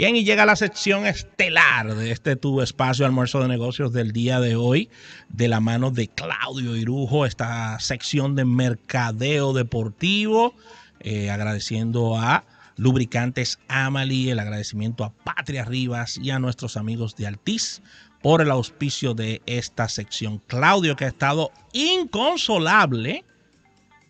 Bien, y llega la sección estelar de este tu espacio almuerzo de negocios del día de hoy, de la mano de Claudio Irujo, esta sección de mercadeo deportivo, eh, agradeciendo a Lubricantes Amali, el agradecimiento a Patria Rivas y a nuestros amigos de Altiz por el auspicio de esta sección. Claudio, que ha estado inconsolable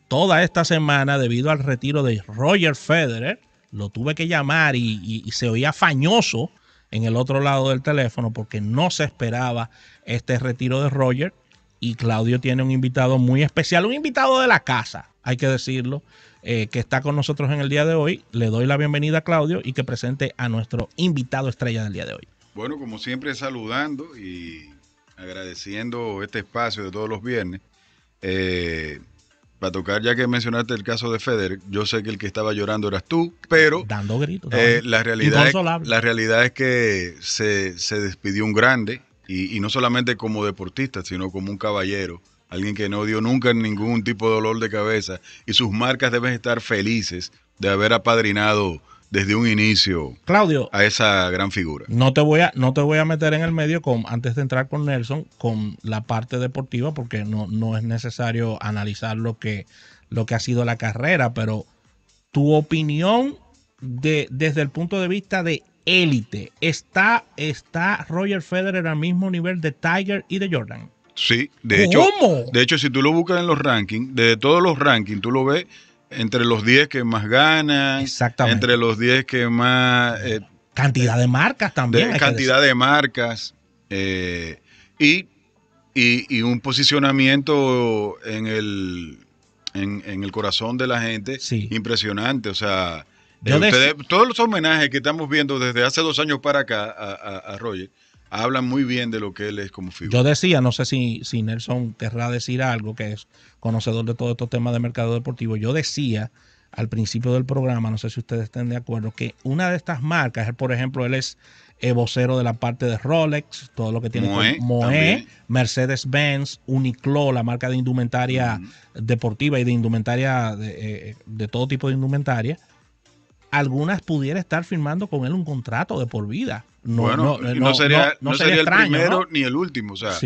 toda esta semana debido al retiro de Roger Federer lo tuve que llamar y, se oía fañoso en el otro lado del teléfono porque no se esperaba este retiro de Roger. Y Claudio tiene un invitado muy especial, un invitado de la casa, hay que decirlo, eh, que está con nosotros en el día de hoy. Le doy la bienvenida a Claudio y que presente a nuestro invitado estrella del día de hoy. Bueno, como siempre, saludando y agradeciendo este espacio de todos los viernes. Eh, para tocar, ya que mencionaste el caso de Federer, yo sé que el que estaba llorando eras tú, pero. Dando gritos. Eh, la, realidad es, la realidad es que se, despidió un grande, y, y, no solamente como deportista, sino como un caballero. Alguien que no dio nunca ningún tipo de dolor de cabeza. Y sus marcas deben estar felices de haber apadrinado desde un inicio Claudio, a esa gran figura. No te voy a, no te voy a meter en el medio antes de entrar con Nelson con la parte deportiva porque no, no es necesario analizar lo que, lo que ha sido la carrera, pero tu opinión de, desde el punto de vista de élite, ¿está, ¿está Roger Federer al mismo nivel de Tiger y de Jordan? Sí, de hecho, de hecho, si tú lo buscas en los rankings, de todos los rankings, tú lo ves entre los 10 que más ganan. Entre los 10 que más... Eh, cantidad de marcas también. cantidad de marcas. Eh, y, un posicionamiento en el, en, el corazón de la gente impresionante. O sea, eh, todos los homenajes que estamos viendo desde hace dos años para acá a, a, a Roger hablan muy bien de lo que él es como figura. Yo decía, no sé si, Nelson querrá decir algo, que es conocedor de todos estos temas de mercado deportivo, yo decía al principio del programa, no sé si ustedes estén de acuerdo, que una de estas marcas, por ejemplo, él es eh, vocero de la parte de Rolex, todo lo que tiene con Moe, Mercedes-Benz, Uniqlo, la marca de indumentaria deportiva y de indumentaria de, eh, eh, de todo tipo de indumentaria. Algunas pudiera estar firmando con él un contrato de por vida no, bueno, no, eh, sería, no, sería, el primero ni el último. O sea, ah,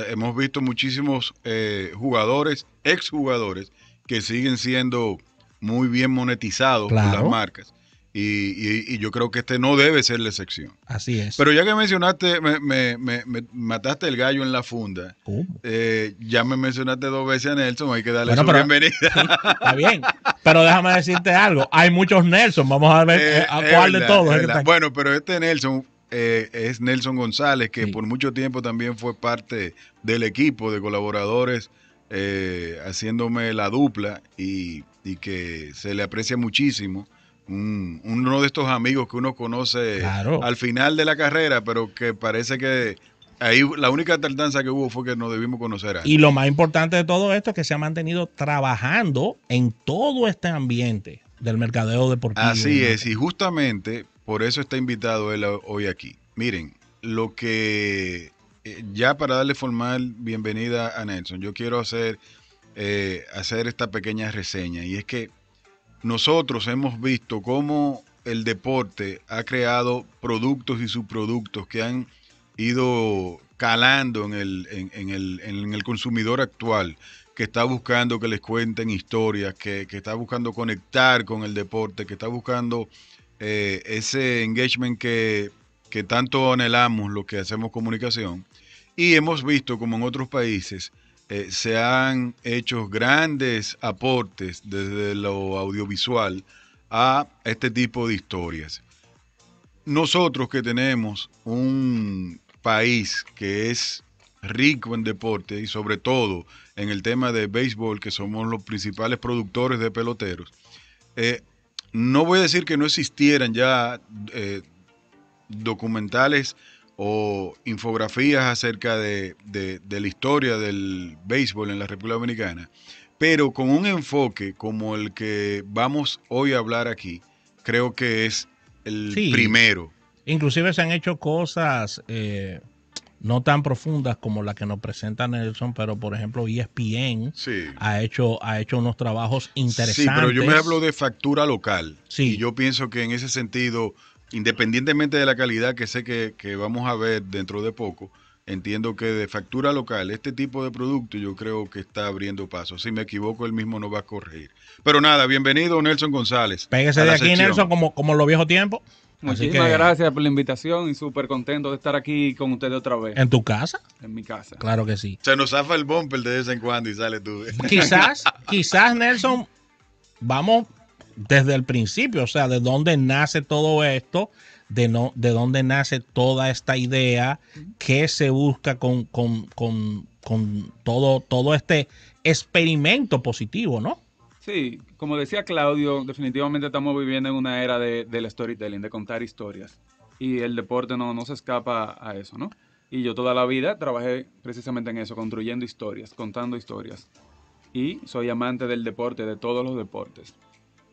eh, hemos visto muchísimos eh, jugadores, exjugadores, que siguen siendo muy bien monetizados por las marcas. Y, yo creo que este no debe ser la excepción. Así es. Pero ya que mencionaste, me, mataste el gallo en la funda. Eh, ya me mencionaste dos veces a Nelson, hay que darle la bienvenida. Está bien. Pero déjame decirte algo. Hay muchos Nelson. Vamos a ver eh, eh, a cuál de todos. bueno, pero este Nelson es Nelson González, que por mucho tiempo también fue parte del equipo de colaboradores. haciéndome la dupla y que se le aprecia muchísimo uno de estos amigos que uno conoce al final de la carrera, pero que parece que ahí la única tardanza que hubo fue que nos debimos conocer. Antes. Y lo más importante de todo esto es que se ha mantenido trabajando en todo este ambiente del mercadeo deportivo. Así es, y justamente por eso está invitado él hoy aquí. Miren, lo que eh, ya para darle formal bienvenida a Nelson, yo quiero hacer, eh, hacer esta pequeña reseña y es que nosotros hemos visto cómo el deporte ha creado productos y subproductos que han ido calando en el, en, el, consumidor actual, que está buscando que les cuenten historias, que, está buscando conectar con el deporte, que está buscando eh, ese engagement que, que tanto anhelamos los que hacemos comunicación. Y hemos visto como en otros países eh, se han hecho grandes aportes desde lo audiovisual a este tipo de historias. Nosotros que tenemos un país que es rico en deporte y sobre todo en el tema de béisbol, que somos los principales productores de peloteros, eh, no voy a decir que no existieran ya eh, documentales o infografías acerca de, la historia del béisbol en la República Dominicana, pero con un enfoque como el que vamos hoy a hablar aquí, creo que es el primero. Inclusive se han hecho cosas eh, no tan profundas como la que nos presenta Nelson, pero por ejemplo ESPN ha, hecho, ha hecho unos trabajos interesantes. Sí, pero yo me hablo de factura local. Sí. Y yo pienso que en ese sentido independientemente de la calidad que sé que, vamos a ver dentro de poco, entiendo que de factura local, este tipo de producto yo creo que está abriendo paso. Si me equivoco, él mismo no va a corregir. Pero nada, bienvenido Nelson González. Pégese de aquí, Nelson, como, como los viejos tiempos. Muchísimas gracias por la invitación y súper contento de estar aquí con ustedes otra vez. ¿En tu casa? En mi casa. Claro que sí. Se nos zafa el bumper de vez en cuando y sale tú. Quizás, quizás Nelson, vamos desde el principio, o sea, de dónde nace todo esto, de, de dónde nace toda esta idea, qué se busca con, todo, todo este experimento positivo, ¿no? Sí, como decía Claudio, definitivamente estamos viviendo en una era del storytelling, de contar historias. Y el deporte no, no se escapa a eso, ¿no? Y yo toda la vida trabajé precisamente en eso, construyendo historias, contando historias. Y soy amante del deporte, de todos los deportes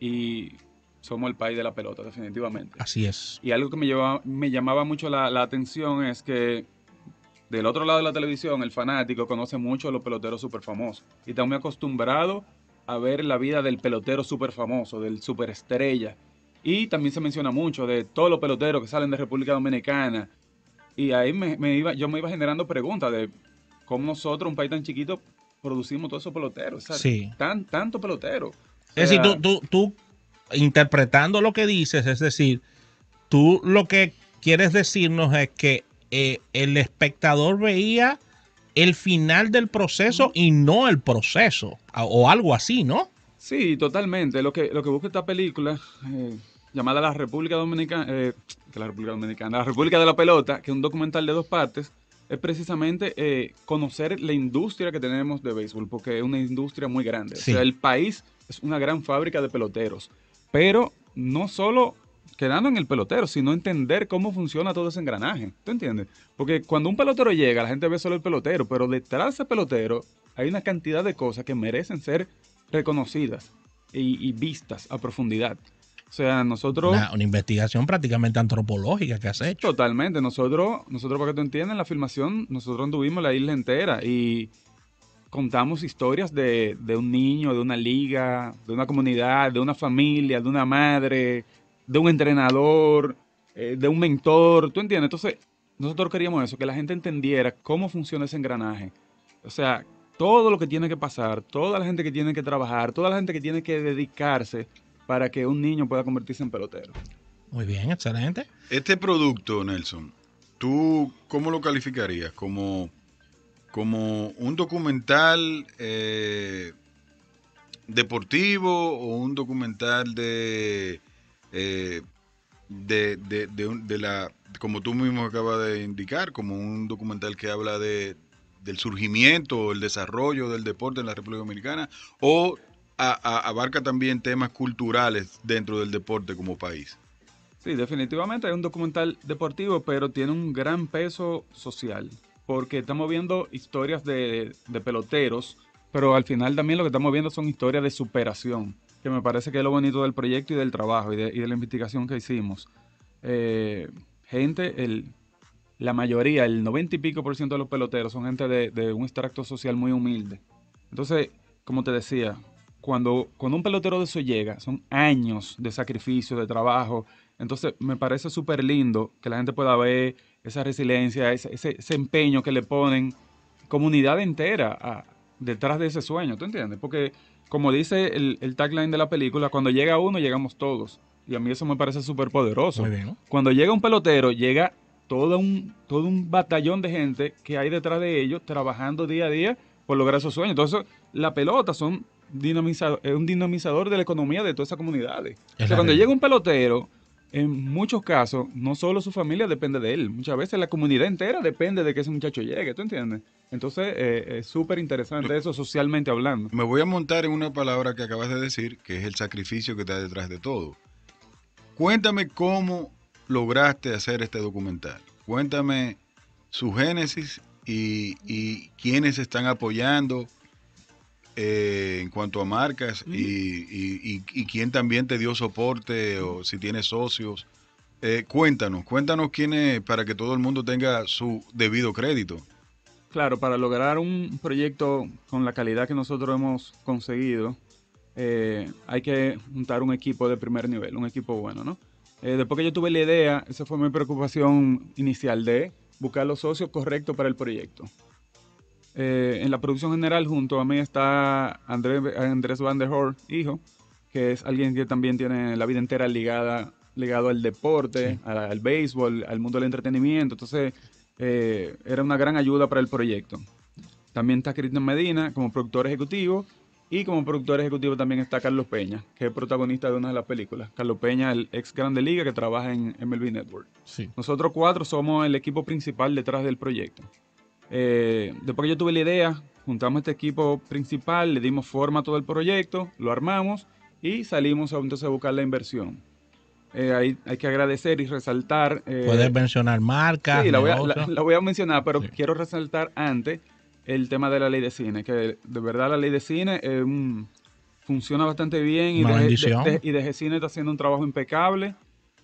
y somos el país de la pelota, definitivamente. Así es. Y algo que me, me llamaba mucho la, atención es que del otro lado de la televisión, el fanático conoce mucho a los peloteros super famosos. Y muy acostumbrado a ver la vida del pelotero super famoso, del superestrella. Y también se menciona mucho de todos los peloteros que salen de República Dominicana. Y ahí me, iba, yo me iba generando preguntas de cómo nosotros, un país tan chiquito, producimos todos esos peloteros. sí. tan, tanto pelotero es decir, tú, tú, tú, interpretando lo que dices, es decir, tú lo que quieres decirnos es que eh, el espectador veía el final del proceso y no el proceso, o algo así, ¿no? Sí, totalmente. Lo que, lo que busca esta película, eh, llamada La República Dominicana, eh, la República Dominicana, la República de la Pelota, que es un documental de dos partes, es precisamente conocer la industria que tenemos de béisbol, porque es una industria muy grande. O sea, el país una gran fábrica de peloteros. Pero no solo quedando en el pelotero, sino entender cómo funciona todo ese engranaje. ¿Tú entiendes? Porque cuando un pelotero llega, la gente ve solo el pelotero, pero detrás de ese pelotero hay una cantidad de cosas que merecen ser reconocidas y, vistas a profundidad. O sea, nosotros... Una, investigación prácticamente antropológica que has hecho. Totalmente. Nosotros, nosotros para que tú entiendas, la filmación, nosotros anduvimos la isla entera y contamos historias de, un niño, de una liga, de una comunidad, de una familia, de una madre, de un entrenador, eh, de un mentor, ¿tú entiendes? Entonces, nosotros queríamos eso, que la gente entendiera cómo funciona ese engranaje. O sea, todo lo que tiene que pasar, toda la gente que tiene que trabajar, toda la gente que tiene que dedicarse para que un niño pueda convertirse en pelotero. Muy bien, excelente. Este producto, Nelson, ¿tú cómo lo calificarías? ¿Como como un documental eh, deportivo o un documental de, eh, de, de, de, la, como tú mismo acabas de indicar, como un documental que habla de, del surgimiento, o el desarrollo del deporte en la República Dominicana, o abarca también temas culturales dentro del deporte como país. Sí, definitivamente es un documental deportivo, pero tiene un gran peso social porque estamos viendo historias de, peloteros, pero al final también lo que estamos viendo son historias de superación, que me parece que es lo bonito del proyecto y del trabajo y de, la investigación que hicimos. Eh, gente, la mayoría, el 90 y pico por ciento de los peloteros son gente de, un extracto social muy humilde. Entonces, como te decía, cuando, cuando un pelotero de eso llega, son años de sacrificio, de trabajo. Entonces, me parece súper lindo que la gente pueda ver esa resiliencia, ese, ese, empeño que le ponen comunidad entera detrás de ese sueño, ¿tú entiendes? Porque como dice el, tagline de la película, cuando llega uno, llegamos todos. Y a mí eso me parece súper poderoso. Cuando llega un pelotero, llega todo un, todo un batallón de gente que hay detrás de ellos trabajando día a día por lograr esos sueños. Entonces, la pelota son es un dinamizador de la economía de todas esas comunidades. o sea, cuando llega un pelotero en muchos casos, no solo su familia depende de él, muchas veces la comunidad entera depende de que ese muchacho llegue, ¿tú entiendes? Entonces, eh, es súper interesante eso socialmente hablando. Me voy a montar en una palabra que acabas de decir, que es el sacrificio que está detrás de todo. Cuéntame cómo lograste hacer este documental. Cuéntame su génesis y quiénes están apoyando, eh, en cuanto a marcas y, quién también te dio soporte o si tienes socios. Eh, cuéntanos, cuéntanos quién es para que todo el mundo tenga su debido crédito. Claro, para lograr un proyecto con la calidad que nosotros hemos conseguido, eh, hay que juntar un equipo de primer nivel, un equipo bueno, ¿no? después que yo tuve la idea, esa fue mi preocupación inicial de buscar los socios correctos para el proyecto. Eh, en la producción general junto a mí está Andrés Van der Hoor, hijo, que es alguien que también tiene la vida entera ligada ligado al deporte, al, béisbol, al mundo del entretenimiento. Entonces, eh, era una gran ayuda para el proyecto. También está Cristian Medina como productor ejecutivo y como productor ejecutivo también está Carlos Peña, que es protagonista de una de las películas. Carlos Peña, el ex Grande Liga que trabaja en MLB Network. Nosotros cuatro somos el equipo principal detrás del proyecto. Eh, después que yo tuve la idea, juntamos este equipo principal, le dimos forma a todo el proyecto, lo armamos y salimos a, entonces buscar la inversión. Eh, hay, que agradecer y resaltar. Eh, Puedes mencionar marcas. Sí, la voy, a, mencionar, pero quiero resaltar antes el tema de la ley de cine, que de verdad la ley de cine funciona bastante bien y y Cine está haciendo un trabajo impecable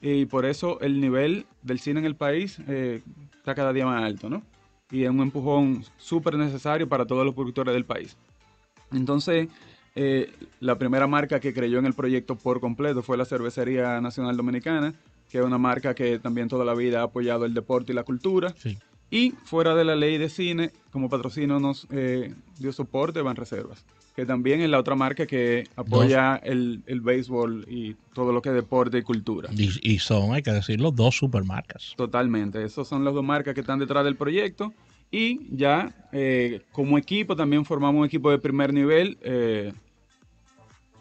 y por eso el nivel del cine en el país está cada día más alto, ¿no? y es un empujón súper necesario para todos los productores del país. Entonces, eh, la primera marca que creyó en el proyecto por completo fue la Cervecería Nacional Dominicana, que es una marca que también toda la vida ha apoyado el deporte y la cultura. Y fuera de la ley de cine, como patrocinio nos eh, dio soporte Van Reservas que también es la otra marca que apoya el, béisbol y todo lo que es deporte y cultura. Y, son, hay que decirlo, dos supermarcas. Totalmente, esas son las dos marcas que están detrás del proyecto. Y ya eh, como equipo también formamos un equipo de primer nivel. Eh,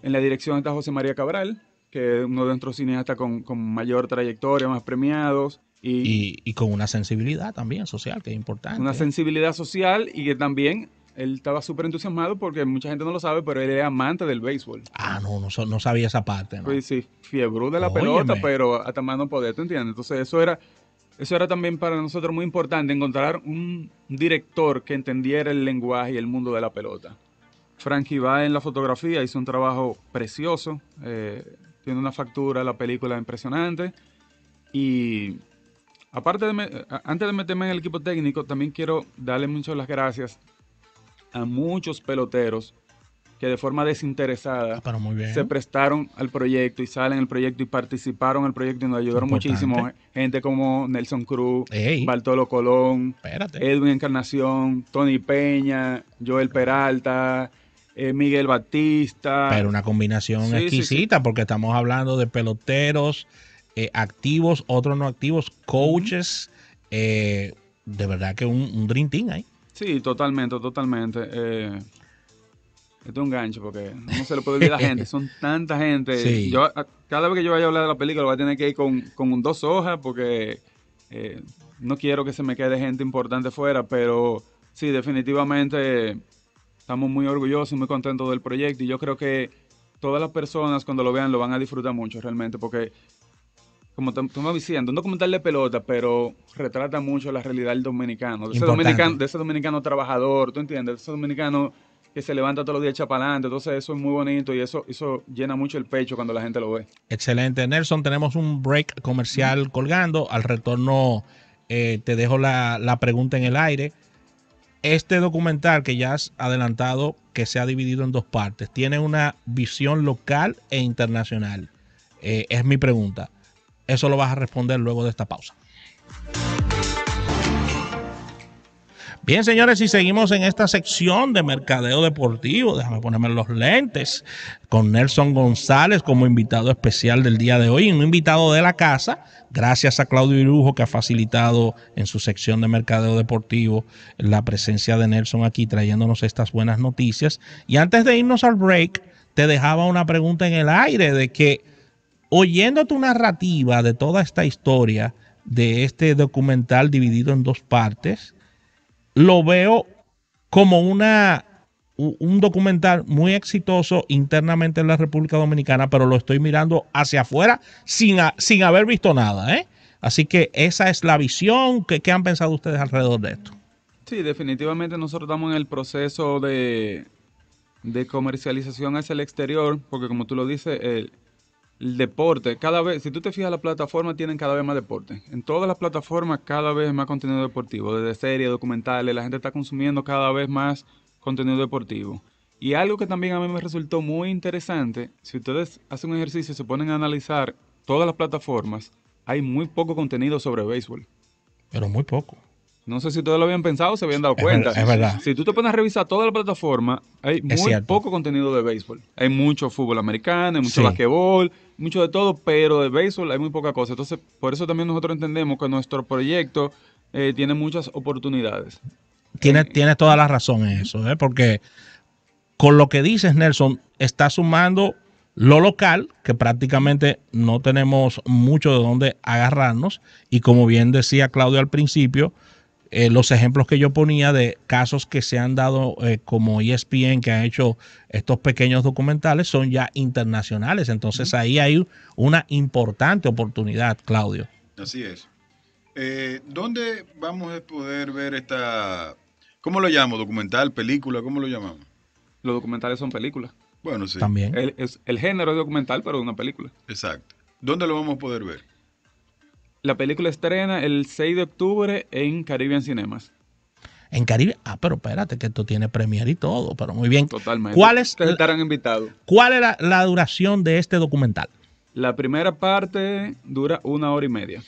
en la dirección está José María Cabral, que es uno de nuestros cineastas con, mayor trayectoria, más premiados. y, con una sensibilidad también social, que es importante. Una sensibilidad social y que también él estaba súper entusiasmado porque mucha gente no lo sabe, pero él era amante del béisbol. Ah, no, no, sabía esa parte. ¿no? Pues sí, fiebre de la pelota, pero hasta más no poder, ¿te entiendes? Entonces eso era, eso era también para nosotros muy importante, encontrar un director que entendiera el lenguaje y el mundo de la pelota. Frankie va en la fotografía, hizo un trabajo precioso, eh, tiene una factura, la película impresionante y aparte de, antes de meterme en el equipo técnico, también quiero darle muchas las gracias a muchos peloteros que de forma desinteresada ah, se prestaron al proyecto y salen al proyecto y participaron al proyecto y nos ayudaron muchísimo. ¿eh? Gente como Nelson Cruz, Bartolo Colón, Edwin Encarnación, Tony Peña, Joel Peralta. Eh, Miguel Batista. Pero una combinación exquisita, porque estamos hablando de peloteros eh, activos, otros no activos, coaches. de verdad que un, un Dream Team ahí. Sí, totalmente, totalmente. Eh, esto es un gancho porque no se lo puede olvidar a la gente. Son tanta gente. Yo, cada vez que yo vaya a hablar de la película, voy a tener que ir con, con dos hojas porque eh, no quiero que se me quede gente importante fuera. Pero sí, definitivamente estamos muy orgullosos y muy contentos del proyecto. Y yo creo que todas las personas cuando lo vean lo van a disfrutar mucho realmente porque como tú me diciendo, un documental de pelota, pero retrata mucho la realidad del dominicano, de ese dominicano, trabajador, ¿tú entiendes? De ese dominicano que se levanta todos los días chapalante, entonces eso es muy bonito y eso, eso llena mucho el pecho cuando la gente lo ve. Excelente, Nelson, tenemos un break comercial colgando, al retorno eh, te dejo la, pregunta en el aire. Este documental que ya has adelantado, que se ha dividido en dos partes, tiene una visión local e internacional. Eh, es mi pregunta eso lo vas a responder luego de esta pausa. Bien, señores, y seguimos en esta sección de mercadeo deportivo. Déjame ponerme los lentes con Nelson González como invitado especial del día de hoy, un invitado de la casa, gracias a Claudio Irujo que ha facilitado en su sección de mercadeo deportivo la presencia de Nelson aquí trayéndonos estas buenas noticias. Y antes de irnos al break, te dejaba una pregunta en el aire de que oyendo tu narrativa de toda esta historia, de este documental dividido en dos partes, lo veo como una, un documental muy exitoso internamente en la República Dominicana, pero lo estoy mirando hacia afuera sin, sin haber visto nada. ¿eh? Así que esa es la visión que, han pensado ustedes alrededor de esto. Sí, definitivamente nosotros estamos en el proceso de, de comercialización hacia el exterior, porque como tú lo dices, el, el deporte, cada vez, si tú te fijas, las plataformas tienen cada vez más deporte. En todas las plataformas cada vez más contenido deportivo, desde series, documentales, la gente está consumiendo cada vez más contenido deportivo. Y algo que también a mí me resultó muy interesante, si ustedes hacen un ejercicio y se ponen a analizar todas las plataformas, hay muy poco contenido sobre béisbol. Pero muy poco. No sé si ustedes lo habían pensado o se habían dado cuenta. Es verdad. Si tú te pones a revisar toda la plataforma, hay muy poco contenido de béisbol. Hay mucho fútbol americano, hay mucho sí mucho de todo, pero de béisbol hay muy poca cosa. Entonces, por eso también nosotros entendemos que nuestro proyecto eh, tiene muchas oportunidades. Tienes, eh, toda la razón en eso, ¿eh? porque con lo que dices, Nelson, está sumando lo local, que prácticamente no tenemos mucho de dónde agarrarnos, y como bien decía Claudio al principio, eh, los ejemplos que yo ponía de casos que se han dado eh, como ESPN, que han hecho estos pequeños documentales, son ya internacionales. Entonces ahí hay una importante oportunidad, Claudio. Así es. Eh, ¿Dónde vamos a poder ver esta... ¿Cómo lo llamo? ¿Documental? ¿Película? ¿Cómo lo llamamos? Los documentales son películas. Bueno, sí. También. es, el género es documental, pero una película. Exacto. ¿Dónde lo vamos a poder ver? La película estrena el 6 de octubre en Caribbean Cinemas. En Caribe. Ah, pero espérate, que esto tiene premier y todo, pero muy bien. Totalmente. ¿Cuál es, estarán invitados. ¿Cuál era la duración de este documental? La primera parte dura una hora y media.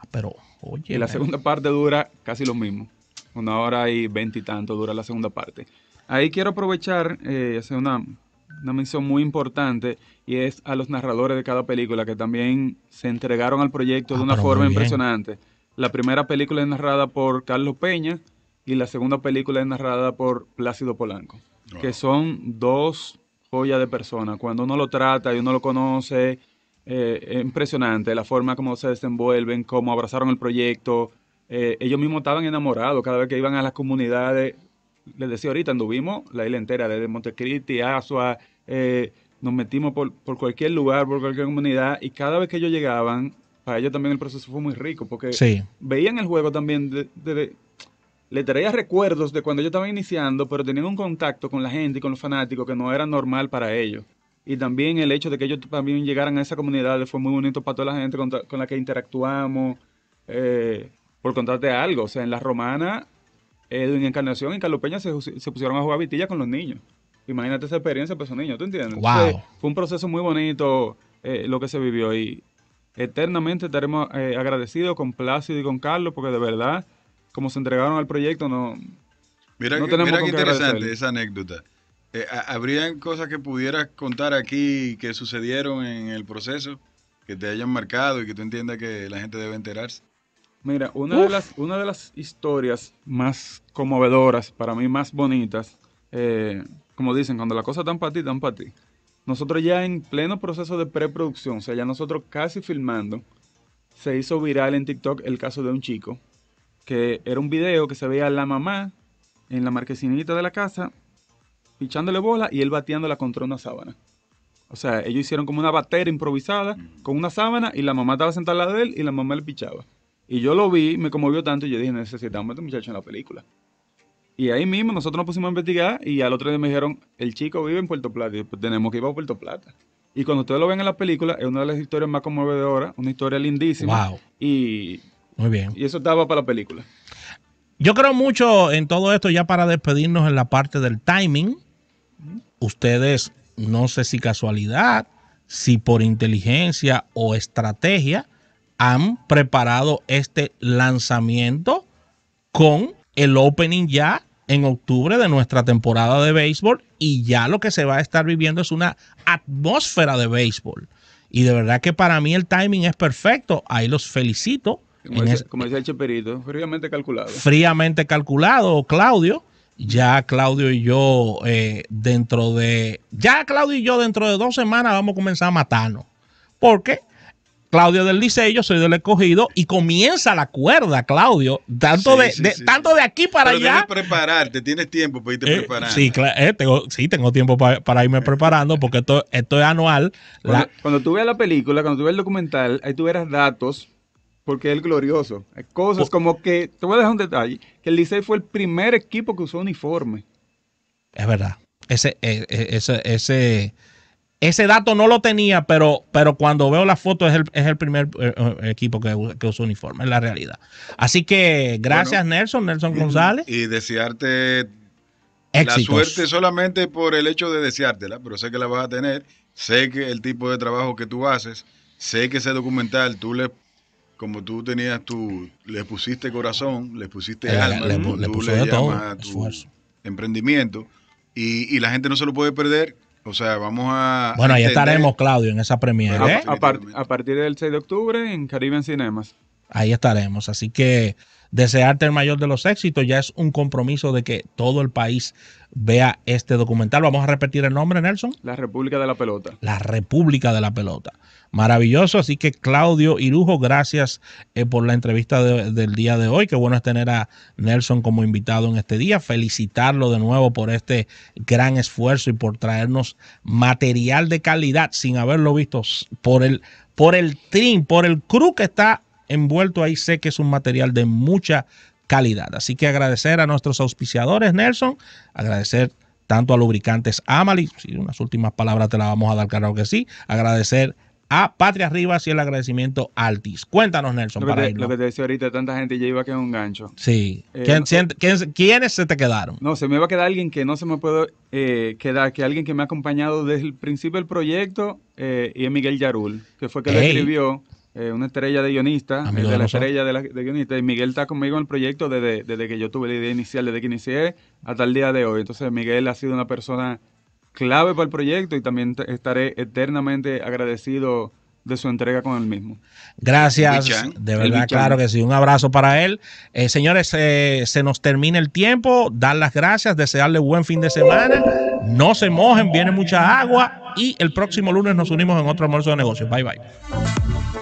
Ah, pero, oye. Y la segunda parte dura casi lo mismo. Una hora y y tanto dura la segunda parte. Ahí quiero aprovechar, eh, hacer una una mención muy importante y es a los narradores de cada película que también se entregaron al proyecto ah, de una forma impresionante. La primera película es narrada por Carlos Peña y la segunda película es narrada por Plácido Polanco, que son dos joyas de personas. Cuando uno lo trata y uno lo conoce, eh, es impresionante la forma como se desenvuelven, cómo abrazaron el proyecto. Eh, ellos mismos estaban enamorados cada vez que iban a las comunidades les decía ahorita, anduvimos la isla entera, desde Montecristi, Asua, eh, nos metimos por, cualquier lugar, por cualquier comunidad, y cada vez que ellos llegaban, para ellos también el proceso fue muy rico, porque veían el juego también, de, le traía recuerdos de cuando ellos estaban iniciando, pero tenían un contacto con la gente y con los fanáticos que no era normal para ellos. Y también el hecho de que ellos también llegaran a esa comunidad fue muy bonito para toda la gente con, la que interactuamos. Eh, por contarte algo, o sea, en la romana, en Encarnación en Carlos Peña se, pusieron a jugar vitilla con los niños imagínate esa experiencia pues esos niños, ¿tú entiendes? fue un proceso muy bonito eh, lo que se vivió y eternamente estaremos eh, agradecidos con Plácido y con Carlos porque de verdad, como se entregaron al proyecto, no... Mira, mira qué interesante esa anécdota. Eh, ¿Habrían cosas que pudieras contar aquí que sucedieron en el proceso, que te hayan marcado y que tú entiendas que la gente debe enterarse? Mira, una, de las, una de las historias más conmovedoras, para mí más bonitas, eh, como dicen, cuando la cosa están para ti, están para ti. Nosotros ya en pleno proceso de preproducción, o sea, ya nosotros casi filmando, se hizo viral en TikTok el caso de un chico que era un video que se veía a la mamá en la marquesinita de la casa pichándole bola y él bateándola contra una sábana. O sea, ellos hicieron como una batera improvisada con una sábana y la mamá estaba sentada al lado de él y la mamá le pichaba. Y yo lo vi, me conmovió tanto y yo dije, necesitamos a este muchacho en la película. Y ahí mismo nosotros nos pusimos a investigar y al otro día me dijeron, el chico vive en Puerto Plata, y pues, tenemos que ir a Puerto Plata. Y cuando ustedes lo ven en la película, es una de las historias más conmovedoras, una historia lindísima. Wow. Y, Muy bien. Y eso estaba para la película. Yo creo mucho en todo esto, ya para despedirnos en la parte del timing. Ustedes, no sé si casualidad, si por inteligencia o estrategia, han preparado este lanzamiento con el opening ya en octubre de nuestra temporada de béisbol y ya lo que se va a estar viviendo es una atmósfera de béisbol. Y de verdad que para mí el timing es perfecto. Ahí los felicito. Como, decía, el Cheperito, fríamente calculado. Fríamente calculado, Claudio. Ya Claudio y yo eh, dentro de... Ya Claudio y yo dentro de dos semanas vamos a comenzar a matarnos. Porque Claudio del Liceo, yo soy del escogido, y comienza la cuerda, Claudio, tanto, de, tanto de aquí para allá. Tienes prepararte, tienes tiempo para irte eh, preparando. Eh, sí, tengo, tiempo para, irme preparando, porque esto, es anual. Cuando, tuve tú veas la película, cuando tú veas el documental, ahí tú datos, porque es el glorioso. Cosas oh. como que, te voy a dejar un detalle, que el Licey fue el primer equipo que usó uniforme. Es verdad. ese, eh, ese ese dato no lo tenía, pero, pero cuando veo la foto es el, primer eh, eh, equipo que, que usa uniforme, es la realidad. Así que gracias Nelson, Nelson González. Y desearte la suerte solamente por el hecho de deseártela, pero sé que la vas a tener, sé que el tipo de trabajo que tú haces, sé que ese documental tú le como tú tenías tu, le pusiste corazón, le pusiste eh, alma, le, pusiste todo, tu esfuerzo. emprendimiento y, y, la gente no se lo puede perder o sea, vamos a. Bueno, ahí estaremos, Claudio, en esa premiere. ¿eh? A, partir del 6 de octubre en Caribbean Cinemas. Ahí estaremos. Así que desearte el mayor de los éxitos. Ya es un compromiso de que todo el país vea este documental. Vamos a repetir el nombre, Nelson. La República de la Pelota. La República de la Pelota maravilloso. Así que Claudio Irujo, gracias eh, por la entrevista del día de hoy. Qué bueno es tener a Nelson como invitado en este día. Felicitarlo de nuevo por este gran esfuerzo y por traernos material de calidad sin haberlo visto por el, por el trim, por el cru que está envuelto ahí. Sé que es un material de mucha calidad. Así que agradecer a nuestros auspiciadores, Nelson, agradecer tanto a Lubricantes Amali, si unas últimas palabras te las vamos a dar, claro que sí, agradecer a Patria Arriba y el agradecimiento Altis. Cuéntanos, Nelson. para te, lo que te decía ahorita, tanta gente ya iba que en un gancho. Sí. Eh, ¿Quiénes se te quedaron? No, se me va a quedar alguien que no se me puede eh, quedar, que alguien que me ha acompañado desde el principio del proyecto eh, y es Miguel Yarul, que fue que escribió. Eh, una estrella de guionista, de la estrella de, guionista, y Miguel está conmigo en el proyecto desde, desde que yo tuve la idea inicial, desde que inicié hasta el día de hoy. Entonces, Miguel ha sido una persona clave para el proyecto y también estaré eternamente agradecido de su entrega con el mismo. Gracias, de verdad, claro que sí. Un abrazo para él. Eh, señores, eh, se nos termina el tiempo. Dar las gracias, desearle buen fin de semana. No se mojen, viene mucha agua y el próximo lunes nos unimos en otro almuerzo de negocios. Bye, bye.